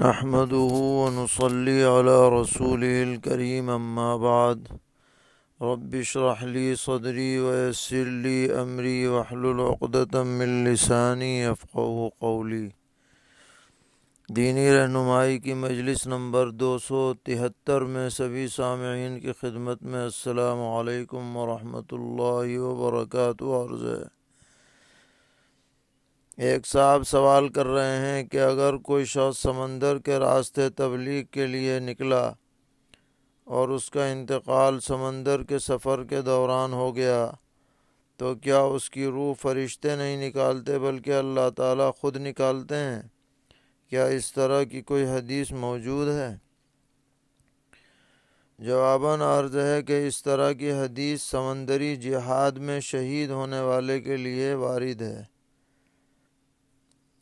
नहमदुहु वनुसल्ली अला रसूलिल करीम अम्मा बाद रबिशरहली सदरी वयसरली अमरी वहलुलतमिलसानी अफ़ो कौली दीनी रहनुमाई की मजलिस नंबर दो सौ तिहत्तर में सभी सामीन की खिदमत में अल्लाम वरहमल वर्क अर्ज़ है एक साहब सवाल कर रहे हैं कि अगर कोई शख्स समंदर के रास्ते तबलीग के लिए निकला और उसका इंतकाल समंदर के सफ़र के दौरान हो गया तो क्या उसकी रूह फरिश्ते नहीं निकालते बल्कि अल्लाह ताला ख़ुद निकालते हैं क्या इस तरह की कोई हदीस मौजूद है जवाबन अर्ज है कि इस तरह की हदीस समंदरी जिहाद में शहीद होने वाले के लिए वारिद है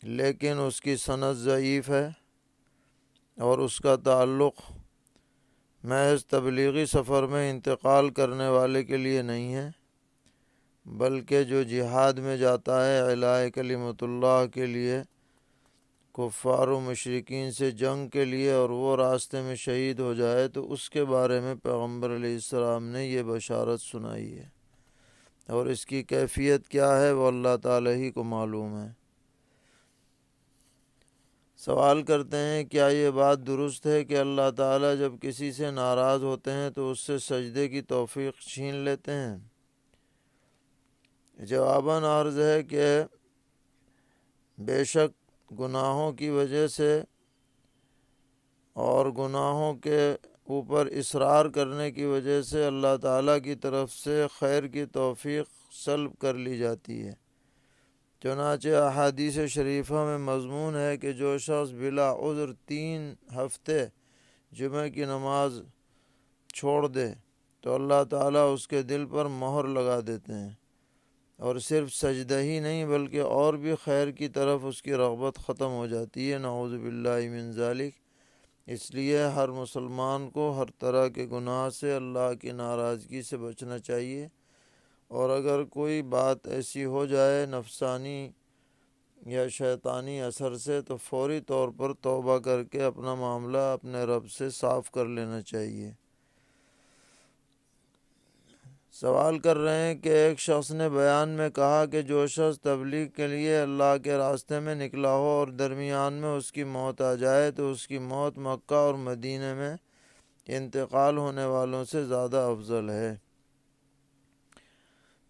लेकिन उसकी सनत ज़यीफ़ है और उसका ताल्लुक़ महज तबलीगी सफ़र में इंतकाल करने वाले के लिए नहीं है बल्कि जो जिहाद में जाता है अलाय कलीमतुल्ला के लिए कुफ़ार मशरकिन से जंग के लिए और वो रास्ते में शहीद हो जाए तो उसके बारे में पैगम्बर आसमाम ने यह बशारत सुनाई है और इसकी कैफियत क्या है वो अल्लाह ताला ही को मालूम है सवाल करते हैं क्या ये बात दुरुस्त है कि अल्लाह ताला जब किसी से नाराज़ होते हैं तो उससे सजदे की तौफीक छीन लेते हैं जवाबन अर्ज़ है कि बेशक गुनाहों की वजह से और गुनाहों के ऊपर इसरार करने की वजह से अल्लाह ताला की तरफ से खैर की तौफीक सल्ब कर ली जाती है चुनाच अहादीस शरीफा में मजमून है कि जो शख्स बिला उज़र तीन हफ्ते जुमे की नमाज छोड़ दे तो अल्लाह ताला उसके दिल पर मोहर लगा देते हैं और सिर्फ सजदा ही नहीं बल्कि और भी खैर की तरफ उसकी रगबत ख़त्म हो जाती है नौज़बिल्लाजालिक इसलिए हर मुसलमान को हर तरह के गुनाह से अल्लाह की नाराज़गी से बचना चाहिए और अगर कोई बात ऐसी हो जाए नफसानी या शैतानी असर से तो फौरी तौर पर तोबा करके अपना मामला अपने रब से साफ़ कर लेना चाहिए सवाल कर रहे हैं कि एक शख्स ने बयान में कहा कि जो शख्स तबलीग के लिए अल्लाह के रास्ते में निकला हो और दरमियान में उसकी मौत आ जाए तो उसकी मौत मक्का और मदीने में इंतकाल होने वालों से ज़्यादा अफजल है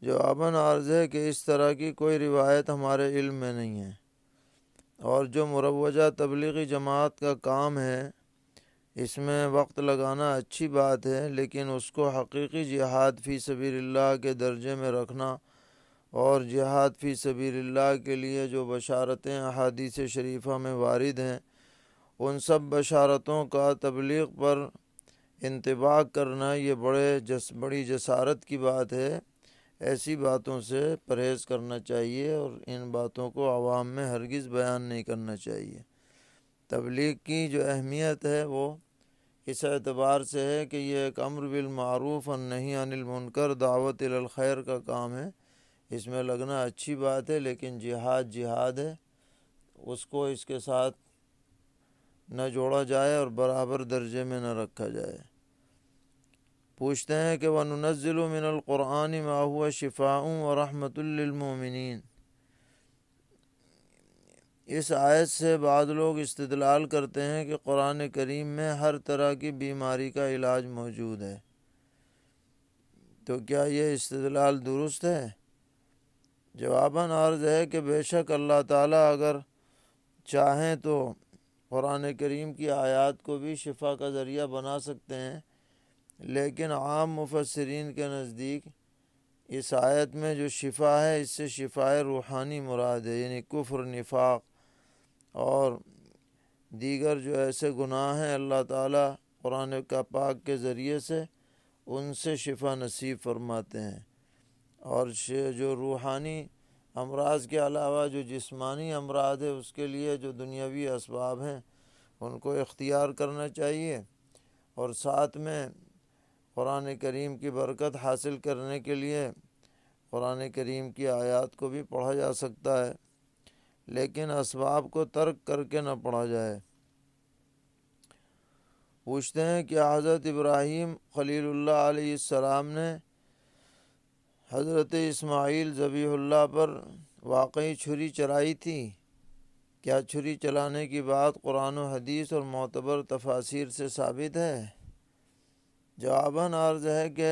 जवाबन आर्ज है कि इस तरह की कोई रिवायत हमारे इल्म में नहीं है और जो मुरवजा तबलीगी जमात का काम है इसमें वक्त लगाना अच्छी बात है लेकिन उसको हकीकी जिहाद फ़ी सबील्ला के दर्जे में रखना और जिहाद फ़ी सबील्ला के लिए जो बशारतें अहादीस शरीफा में वारद हैं उन सब बशारतों का तबलीग पर इंतबाह करना ये बड़े जस बड़ी जसारत की बात है ऐसी बातों से परहेज़ करना चाहिए और इन बातों को आवाम में हरगिज़ बयान नहीं करना चाहिए तबलीग की जो अहमियत है वो इस एतबार से है कि यह एक अम्र बिलमूफ़ और नहीं मुनकर दावत खैर का काम है इसमें लगना अच्छी बात है लेकिन जिहाद जिहाद है उसको इसके साथ न जोड़ा जाए और बराबर दर्जे में न रखा जाए पूछते हैं कि वह नज़िलमिनक़ुरान माहुआ शिफाऊँ और रहमतमिन इस आयत से बाद लोग इस्तलाल करते हैं कि क़ुरान करीम में हर तरह की बीमारी का इलाज मौजूद है तो क्या यह इस्तलाल दुरुस्त है जवाबन अर्ज़ है कि बेशक अल्लाह ताला अगर चाहें तो क़ुरान करीम की आयात को भी शिफा का ज़रिया बना सकते हैं लेकिन आम मुफसरीन के नज़दीक इस आयत में जो शिफा है इससे शिफा रूहानी मुराद है यानी कुफ्र निफाक और दीगर जो ऐसे गुनाह हैं अल्लाह ताला कुरान का पाक के ज़रिए से उनसे शिफा नसीब फरमाते हैं और जो रूहानी अमराज के अलावा जो जिस्मानी अमराज है उसके लिए जो दुनियावी इसबाब हैं उनको इख्तियार करना चाहिए और साथ में क़ुरान करीम की बरकत हासिल करने के लिए क़ुरान करीम की आयत को भी पढ़ा जा सकता है लेकिन इसबाब को तर्क करके न पढ़ा जाए पूछते हैं कि हज़रत इब्राहीम खलील्लाम ने हज़रत इस्माइल ज़बीहुल्ला पर वाकई छुरी चलाई थी क्या छुरी चलाने की बात कुरान हदीस और, और मोतबर तफासिर से साबित है जवाबन अर्ज है कि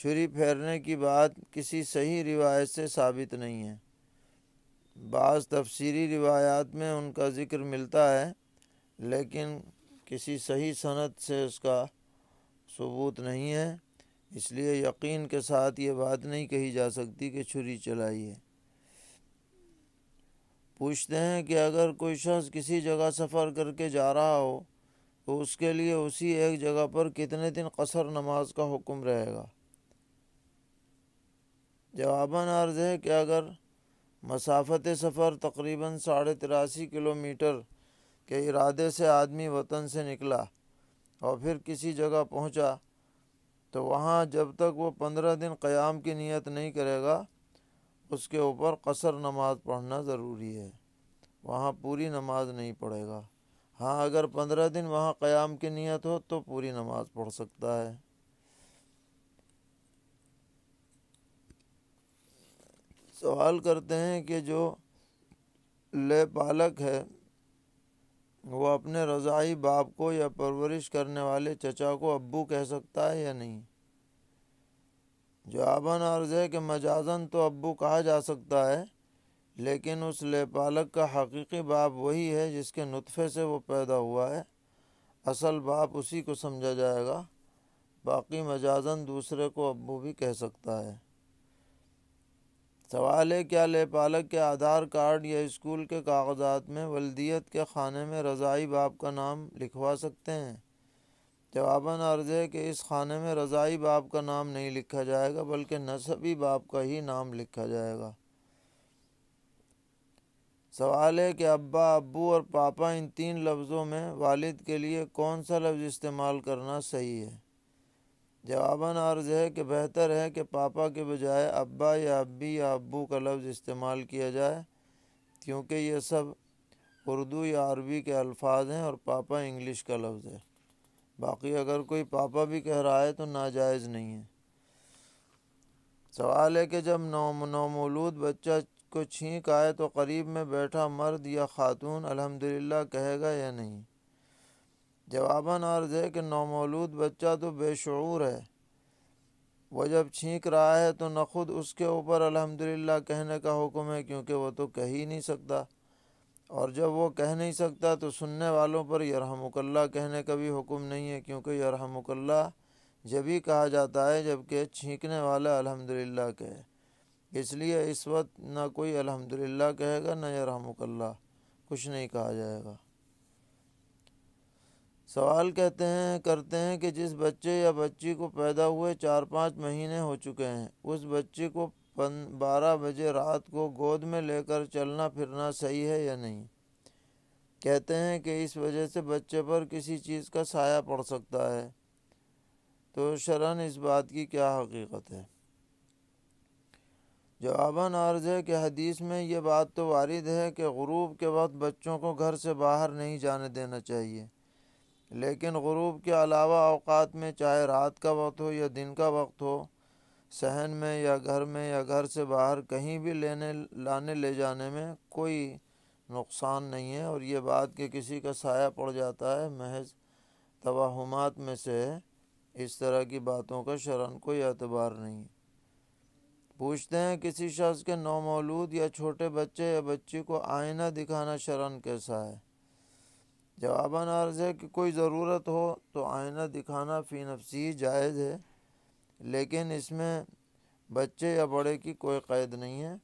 छुरी फेरने की बात किसी सही रिवायत से साबित नहीं है बाज़ तफसीरी रिवायात में उनका ज़िक्र मिलता है लेकिन किसी सही सनत से उसका सबूत नहीं है इसलिए यकीन के साथ ये बात नहीं कही जा सकती कि छुरी चलाई है पूछते हैं कि अगर कोई शख्स किसी जगह सफ़र करके जा रहा हो तो उसके लिए उसी एक जगह पर कितने दिन कसर नमाज का हुक्म रहेगा जवाबन अर्ज़ है कि अगर मसाफत सफ़र तकरीबन साढ़े तिरासी किलोमीटर के इरादे से आदमी वतन से निकला और फिर किसी जगह पहुंचा तो वहाँ जब तक वो पंद्रह दिन क़याम की नियत नहीं करेगा उसके ऊपर कसर नमाज पढ़ना ज़रूरी है वहाँ पूरी नमाज नहीं पढ़ेगा हाँ अगर पंद्रह दिन वहाँ क़याम की नीयत हो तो पूरी नमाज पढ़ सकता है सवाल करते हैं कि जो ले पालक है वो अपने रज़ाई बाप को या परवरिश करने वाले चचा को अब्बू कह सकता है या नहीं जवाबन अर्ज़ है कि मजाजन तो अब्बू कहा जा सकता है लेकिन उस लेपालक का हकीकी बाप वही है जिसके नुतफ़े से वो पैदा हुआ है असल बाप उसी को समझा जाएगा बाकी मजाजन दूसरे को अबू भी कह सकता है सवाल है क्या लेपालक के आधार कार्ड या स्कूल के कागजात में वलदियत के खाने में रज़ाई बाप का नाम लिखवा सकते हैं जवाबन अर्ज है कि इस खाने में रज़ाई बाप का नाम नहीं लिखा जाएगा बल्कि नसबी बाप का ही नाम लिखा जाएगा सवाल है कि अब्बा अबू और पापा इन तीन लफ्ज़ों में वालिद के लिए कौन सा लफ्ज़ इस्तेमाल करना सही है जवाबन अर्ज़ है कि बेहतर है कि पापा के बजाय अब्बा या अबी या अबू का लफ्ज़ इस्तेमाल किया जाए क्योंकि ये सब उर्दू या अरबी के अल्फाज हैं और पापा इंग्लिश का लफ्ज़ है बाकी अगर कोई पापा भी कह रहा है तो नाजायज़ नहीं है सवाल है कि जब नौ नौमूलूद बच्चा को छींक आए तो करीब में बैठा मर्द या खातून अल्हम्दुलिल्लाह कहेगा या नहीं जवाबन अर्ज है कि नौमौलूद बच्चा तो बेशूर है वह जब छींक रहा है तो न खुद उसके ऊपर अल्हम्दुलिल्लाह कहने का हुक्म है क्योंकि वह तो कह ही नहीं सकता और जब वो कह नहीं सकता तो सुनने वालों पर यरहमुकल्ला कहने का भी हुक्म नहीं है क्योंकि यरहमुकल्ला जब ही कहा जाता है जबकि छींकने वाला अल्हम्दुलिल्लाह कहे इसलिए इस वक्त ना कोई अल्हम्दुलिल्लाह कहेगा ना यरहमुकल्ला कुछ नहीं कहा जाएगा सवाल कहते हैं करते हैं कि जिस बच्चे या बच्ची को पैदा हुए चार पाँच महीने हो चुके हैं उस बच्चे को बारह बजे रात को गोद में लेकर चलना फिरना सही है या नहीं कहते हैं कि इस वजह से बच्चे पर किसी चीज़ का साया पड़ सकता है तो शरण इस बात की क्या हकीकत है जवाबन अर्ज़ के हदीस में ये बात तो वारद है कि गरूब के वक्त बच्चों को घर से बाहर नहीं जाने देना चाहिए लेकिन गरूब के अलावा अवकात में चाहे रात का वक्त हो या दिन का वक्त हो सहन में या घर में या घर से बाहर कहीं भी लेने लाने ले जाने में कोई नुकसान नहीं है और ये बात कि किसी का साया पड़ जाता है महज तवाहमात में से इस तरह की बातों का शरण कोई एतबार नहीं पूछते हैं किसी शख्स के नौमौलूद या छोटे बच्चे या बच्ची को आईना दिखाना शरण कैसा है जवाबन अर्ज़ है कि कोई ज़रूरत हो तो आईना दिखाना फ़ी नफसी जायज़ है लेकिन इसमें बच्चे या बड़े की कोई क़ैद नहीं है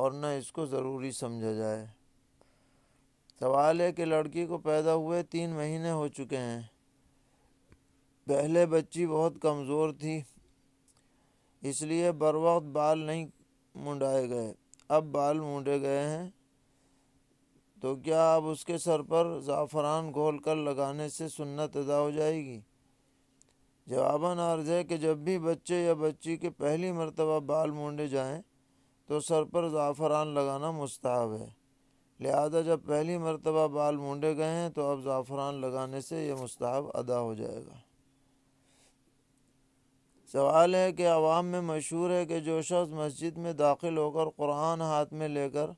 और न इसको ज़रूरी समझा जाए सवाल है कि लड़की को पैदा हुए तीन महीने हो चुके हैं पहले बच्ची बहुत कमज़ोर थी इसलिए बर वक्त बाल नहीं मुंडाए गए अब बाल मुंडे गए हैं तो क्या अब उसके सर पर ज़ाफ़रान घोल कर लगाने से सुन्नत अदा हो जाएगी जवाबन अर्ज है कि जब भी बच्चे या बच्ची के पहली मरतबा बाल मुंडे जाएं तो सर पर ज़ाफ़रान लगाना मुस्ताब है लिहाजा जब पहली मरतबा बाल मुंडे गए हैं तो अब ज़ाफ़रान लगाने से यह मुस्ताब अदा हो जाएगा सवाल है कि आवाम में मशहूर है कि जो शख्स मस्जिद में दाखिल होकर कुरान हाथ में लेकर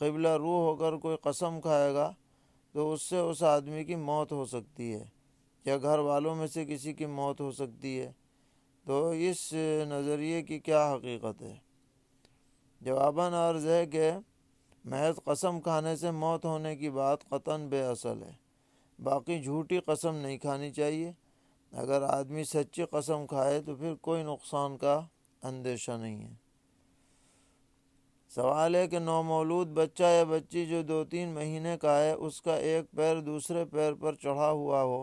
कबला रू होकर कोई कसम खाएगा तो उससे उस आदमी की मौत हो सकती है या घर वालों में से किसी की मौत हो सकती है तो इस नज़रिए की क्या हकीकत है जवाबन अर्ज़ है कि महज कसम खाने से मौत होने की बात कतन बेअसल है बाकी झूठी कसम नहीं खानी चाहिए अगर आदमी सच्ची कसम खाए तो फिर कोई नुकसान का अंदेशा नहीं है सवाल है कि नौमौलूद बच्चा या बच्ची जो दो तीन महीने का है उसका एक पैर दूसरे पैर पर चढ़ा हुआ हो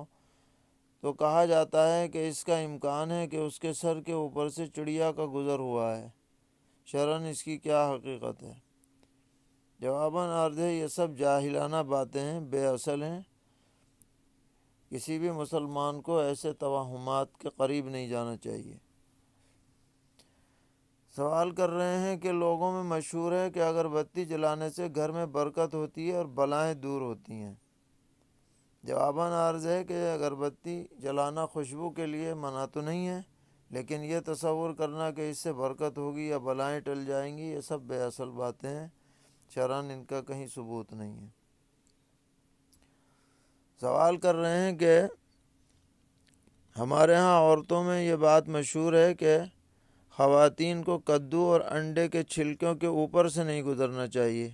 तो कहा जाता है कि इसका इम्कान है कि उसके सर के ऊपर से चिड़िया का गुज़र हुआ है शरण इसकी क्या हकीकत है जवाबन अर्धे ये सब जाहिलाना बातें हैं बेअसल हैं किसी भी मुसलमान को ऐसे तोहमात के करीब नहीं जाना चाहिए सवाल कर रहे हैं कि लोगों में मशहूर है कि अगरबत्ती जलाने से घर में बरकत होती है और बलाएँ दूर होती हैं जवाबन आर्ज़ है कि अगरबत्ती जलाना खुशबू के लिए मना तो नहीं है लेकिन यह तस्वुर करना कि इससे बरकत होगी या बलाएँ टल जाएंगी ये सब बेअसल बातें हैं शरान इनका कहीं सबूत नहीं है सवाल कर रहे हैं कि हमारे यहाँ औरतों में ये बात मशहूर है कि ख़वान को कद्दू और अंडे के छिलकों के ऊपर से नहीं गुजरना चाहिए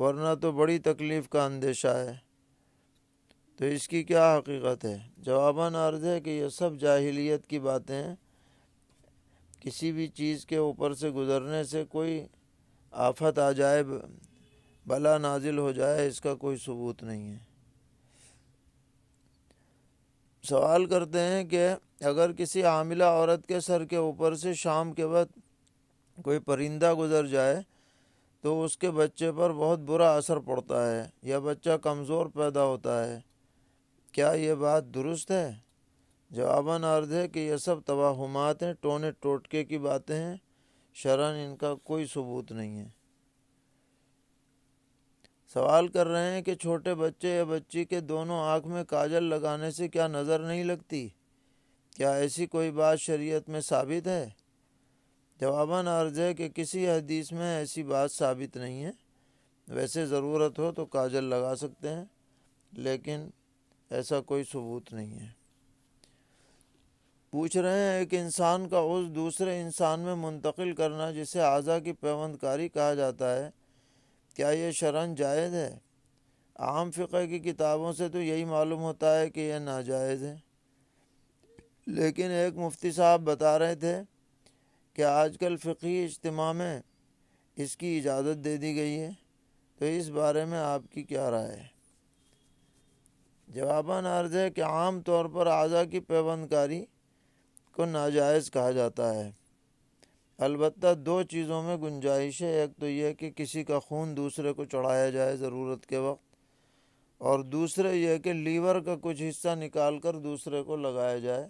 वरना तो बड़ी तकलीफ़ का अंदेशा है तो इसकी क्या हकीकत है जवाबन अर्ज़ है कि यह सब जाहिलियत की बातें किसी भी चीज़ के ऊपर से गुज़रने से कोई आफत आ जाए भला नाजिल हो जाए इसका कोई सबूत नहीं है सवाल करते हैं कि अगर किसी आमिला औरत के सर के ऊपर से शाम के वक्त कोई परिंदा गुजर जाए तो उसके बच्चे पर बहुत बुरा असर पड़ता है या बच्चा कमज़ोर पैदा होता है क्या ये बात दुरुस्त है जवाबन अर्ज है कि यह सब तवाहमात हैं टोने टोटके की बातें हैं शरण इनका कोई सबूत नहीं है सवाल कर रहे हैं कि छोटे बच्चे या बच्ची के दोनों आँख में काजल लगाने से क्या नज़र नहीं लगती क्या ऐसी कोई बात शरीयत में साबित है जवाबन अर्ज है कि किसी हदीस में ऐसी बात साबित नहीं है वैसे ज़रूरत हो तो काजल लगा सकते हैं लेकिन ऐसा कोई सबूत नहीं है पूछ रहे हैं एक इंसान का उस दूसरे इंसान में मुंतकिल करना जिसे आज़ा की पैबंदकारी कहा जाता है क्या ये शरण जायज़ है आम फ़िक़े की किताबों से तो यही मालूम होता है कि यह नाजायज़ है लेकिन एक मुफ्ती साहब बता रहे थे कि आजकल फ़िकी इज्तम में इसकी इजाज़त दे दी गई है तो इस बारे में आपकी क्या राय है जवाबा अर्ज़ है कि आम तौर पर आजा की पैबंदकारी को नाजायज़ कहा जाता है अलबत् दो चीज़ों में गुंजाइश है एक तो यह कि किसी का खून दूसरे को चढ़ाया जाए ज़रूरत के वक्त और दूसरे यह कि लीवर का कुछ हिस्सा निकाल कर दूसरे को लगाया जाए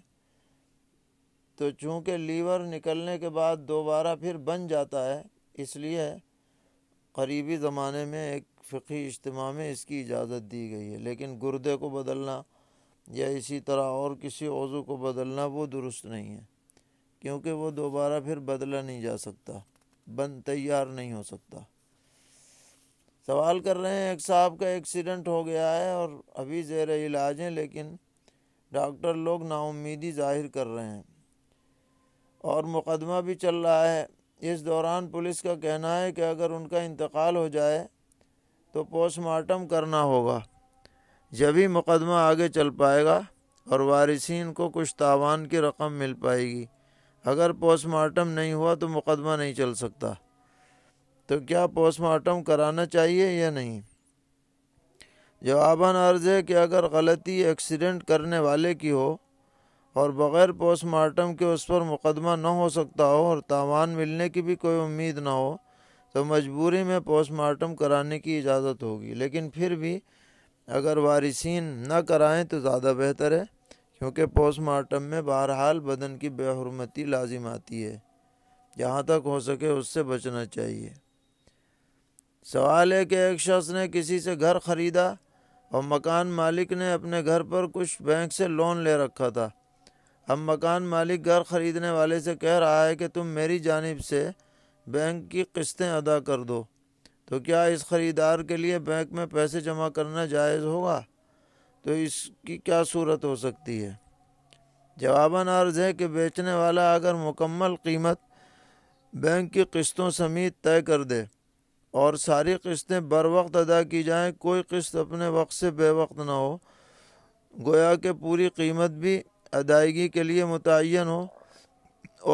तो चूँकि लीवर निकलने के बाद दोबारा फिर बन जाता है इसलिए करीबी ज़माने में एक फ़िकी इज्तम में इसकी इजाज़त दी गई है लेकिन गुर्दे को बदलना या इसी तरह और किसी वज़ू को बदलना वो दुरुस्त नहीं है क्योंकि वो दोबारा फिर बदला नहीं जा सकता बन तैयार नहीं हो सकता सवाल कर रहे हैं एक साहब का एक्सीडेंट हो गया है और अभी जेर इलाज हैं लेकिन डॉक्टर लोग नाउमीदी जाहिर कर रहे हैं और मुकदमा भी चल रहा है इस दौरान पुलिस का कहना है कि अगर उनका इंतकाल हो जाए तो पोस्टमार्टम करना होगा जब ही मुकदमा आगे चल पाएगा और वारिसीन को कुछ तावान की रकम मिल पाएगी अगर पोस्टमार्टम नहीं हुआ तो मुकदमा नहीं चल सकता तो क्या पोस्टमार्टम कराना चाहिए या नहीं जवाबन अर्ज है कि अगर गलती एक्सीडेंट करने वाले की हो और बग़ैर पोस्टमार्टम के उस पर मुकदमा न हो सकता हो और तावान मिलने की भी कोई उम्मीद ना हो तो मजबूरी में पोस्टमार्टम कराने की इजाज़त होगी लेकिन फिर भी अगर वारिसीन न कराएं तो ज़्यादा बेहतर है क्योंकि पोस्टमार्टम में बहरहाल बदन की बेहरमती लाजिम आती है जहाँ तक हो सके उससे बचना चाहिए सवाल है कि एक शख्स ने किसी से घर ख़रीदा और मकान मालिक ने अपने घर पर कुछ बैंक से लोन ले रखा था अब मकान मालिक घर ख़रीदने वाले से कह रहा है कि तुम मेरी जानब से बैंक की किस्तें अदा कर दो तो क्या इस ख़रीदार के लिए बैंक में पैसे जमा करना जायज़ होगा तो इसकी क्या सूरत हो सकती है जवाबन अर्ज है कि बेचने वाला अगर मुकम्मल कीमत बैंक की किस्तों समेत तय कर दे और सारी किस्तें बर वक्त अदा की जाएँ कोई किस्त अपने वक्त से बेवक्त ना हो गोया कि पूरी कीमत भी अदायगी के लिए मुतन हो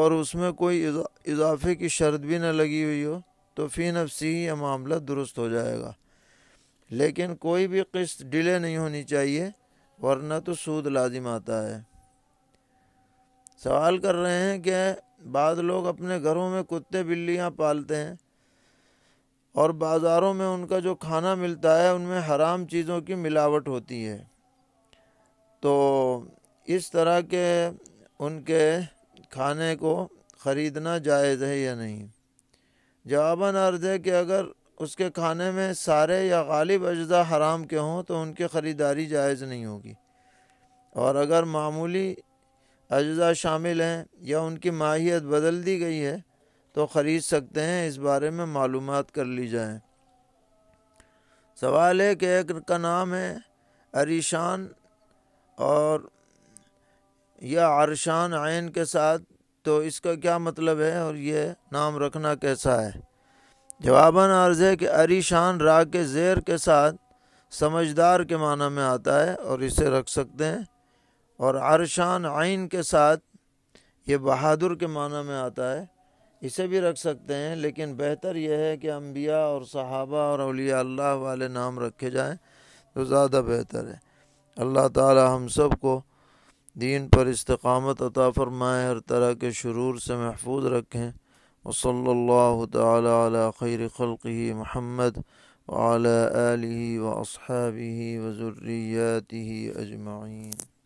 और उसमें कोई इजाफे की शर्त भी न लगी हुई हो तो फ़ी नफसी यह मामला दुरुस्त हो जाएगा लेकिन कोई भी किस्त डिले नहीं होनी चाहिए वरना तो सूद लाजिम आता है सवाल कर रहे हैं कि बाद लोग अपने घरों में कुत्ते बिल्लियाँ पालते हैं और बाज़ारों में उनका जो खाना मिलता है उनमें हराम चीज़ों की मिलावट होती है तो इस तरह के उनके खाने को ख़रीदना जायज़ है या नहीं जवाबन अर्ज़ है कि अगर उसके खाने में सारे या गालिब अज्जा हराम के हों तो उनकी ख़रीदारी जायज़ नहीं होगी और अगर मामूली अज्जा शामिल हैं या उनकी माहियत बदल दी गई है तो ख़रीद सकते हैं इस बारे में मालूम कर ली जाए सवाल है कि एक का नाम है अरीशान और या आरशान आयन के साथ तो इसका क्या मतलब है और ये नाम रखना कैसा है जवाबन अर्ज़ है कि अरीशान राग के ज़ेर के साथ समझदार के माना में आता है और इसे रख सकते हैं और आरशान आइन के साथ ये बहादुर के माना में आता है इसे भी रख सकते हैं लेकिन बेहतर यह है कि अम्बिया और सहाबा और अलिया अल्लाह वाले नाम रखे जाएँ तो ज़्यादा बेहतर है अल्लाह ताला हम सब को दीन पर इस्तकामत अता फरमाए हर तरह के शुरू से महफूज रखें وصلى الله تعالى على خير خلقه محمد وعلى آله وأصحابه وزرياته أجمعين